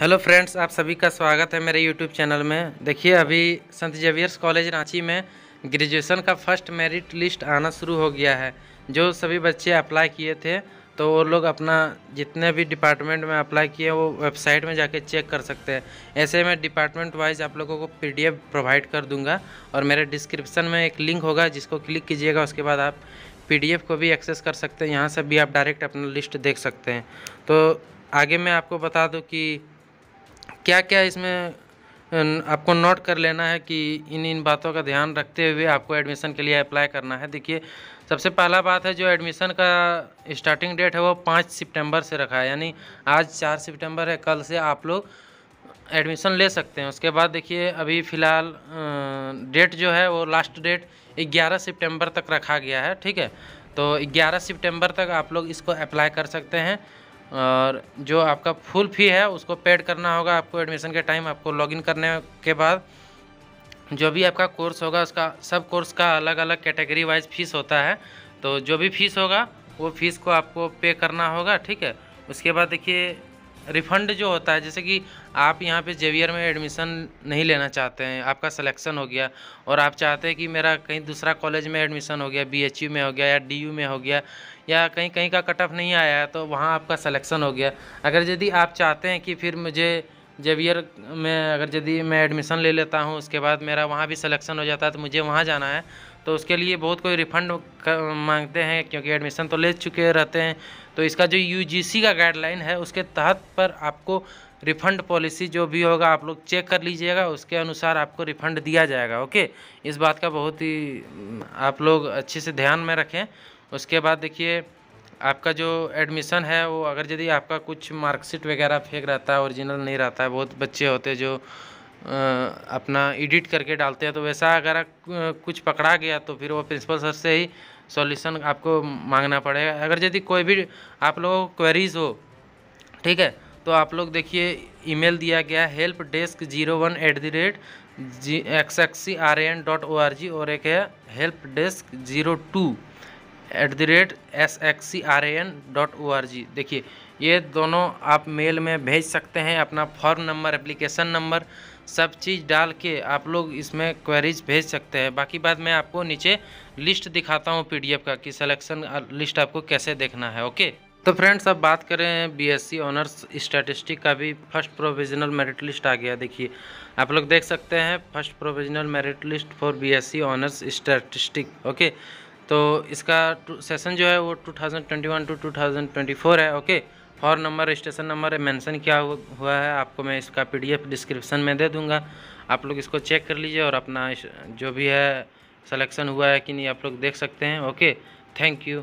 hello friends आप सभी का स्वागत है मेरे यूट्यूब चैनल में देखिए अभी संत जेवियर्स कॉलेज रांची में ग्रेजुएशन का फर्स्ट मेरिट लिस्ट आना शुरू हो गया है जो सभी बच्चे अप्लाई किए थे तो वो लोग अपना जितने भी डिपार्टमेंट में अप्लाई किए वो वेबसाइट में जाके चेक कर सकते हैं ऐसे में डिपार्टमेंट वाइज आप लोगों को पी प्रोवाइड कर दूंगा और मेरे डिस्क्रिप्सन में एक लिंक होगा जिसको क्लिक कीजिएगा उसके बाद आप पी को भी एक्सेस कर सकते हैं यहाँ से भी आप डायरेक्ट अपना लिस्ट देख सकते हैं तो आगे मैं आपको बता दूँ कि क्या क्या इसमें आपको नोट कर लेना है कि इन इन बातों का ध्यान रखते हुए आपको एडमिशन के लिए अप्लाई करना है देखिए सबसे पहला बात है जो एडमिशन का स्टार्टिंग डेट है वो पाँच सितंबर से रखा है यानी आज चार सितंबर है कल से आप लोग एडमिशन ले सकते हैं उसके बाद देखिए अभी फ़िलहाल डेट जो है वो लास्ट डेट 11 सितंबर तक रखा गया है ठीक है तो 11 सितंबर तक आप लोग इसको अप्लाई कर सकते हैं और जो आपका फुल फ़ी है उसको पेड करना होगा आपको एडमिशन के टाइम आपको लॉगिन करने के बाद जो भी आपका कोर्स होगा उसका सब कोर्स का अलग अलग कैटेगरी वाइज फ़ीस होता है तो जो भी फ़ीस होगा वो फ़ीस को आपको पे करना होगा ठीक है उसके बाद देखिए रिफ़ंड जो होता है जैसे कि आप यहाँ पे जेवियर में एडमिशन नहीं लेना चाहते हैं आपका सिलेक्शन हो गया और आप चाहते हैं कि मेरा कहीं दूसरा कॉलेज में एडमिशन हो गया बी में हो गया या डी में हो गया या कहीं कहीं का कट ऑफ नहीं आया तो वहाँ आपका सलेक्शन हो गया अगर यदि आप चाहते हैं कि फिर मुझे जेवियर में अगर यदि मैं एडमिशन ले लेता हूँ उसके बाद मेरा वहाँ भी सिलेक्शन हो जाता है तो मुझे वहाँ जाना है तो उसके लिए बहुत कोई रिफ़ंड मांगते हैं क्योंकि एडमिशन तो ले चुके रहते हैं तो इसका जो यूजीसी का गाइडलाइन है उसके तहत पर आपको रिफ़ंड पॉलिसी जो भी होगा आप लोग चेक कर लीजिएगा उसके अनुसार आपको रिफ़ंड दिया जाएगा ओके इस बात का बहुत ही आप लोग अच्छे से ध्यान में रखें उसके बाद देखिए आपका जो एडमिशन है वो अगर यदि आपका कुछ मार्कशीट वगैरह फेक रहता है ओरिजिनल नहीं रहता है बहुत बच्चे होते हैं जो अपना एडिट करके डालते हैं तो वैसा अगर कुछ पकड़ा गया तो फिर वो प्रिंसिपल सर से ही सॉल्यूशन आपको मांगना पड़ेगा अगर यदि कोई भी आप लोगों को क्वेरीज हो ठीक है तो आप लोग देखिए ईमेल दिया गया help desk zero one at the rate G X X C R N dot O R G और एक है help desk zero two at the rate S X C R A N dot O R G देखिए ये दोनों आप mail में भेज सकते हैं अपना फॉर्म नंबर एप्लीकेशन नंबर सब चीज़ डाल के आप लोग इसमें क्वेरीज भेज सकते हैं बाकी बाद मैं आपको नीचे लिस्ट दिखाता हूँ पीडीएफ का कि सिलेक्शन लिस्ट आपको कैसे देखना है ओके तो फ्रेंड्स अब बात करें बीएससी ऑनर्स स्टैटिस्टिक का भी फर्स्ट प्रोविजनल मेरिट लिस्ट आ गया देखिए आप लोग देख सकते हैं first provisional merit list for BSc honours statistic okay तो इसका सेशन जो है वो 2021 टू टू है ओके और नंबर रजिस्ट्रेशन नंबर मेंशन किया हुआ है आपको मैं इसका पीडीएफ डिस्क्रिप्शन में दे दूंगा आप लोग इसको चेक कर लीजिए और अपना जो भी है सिलेक्शन हुआ है कि नहीं आप लोग देख सकते हैं ओके थैंक यू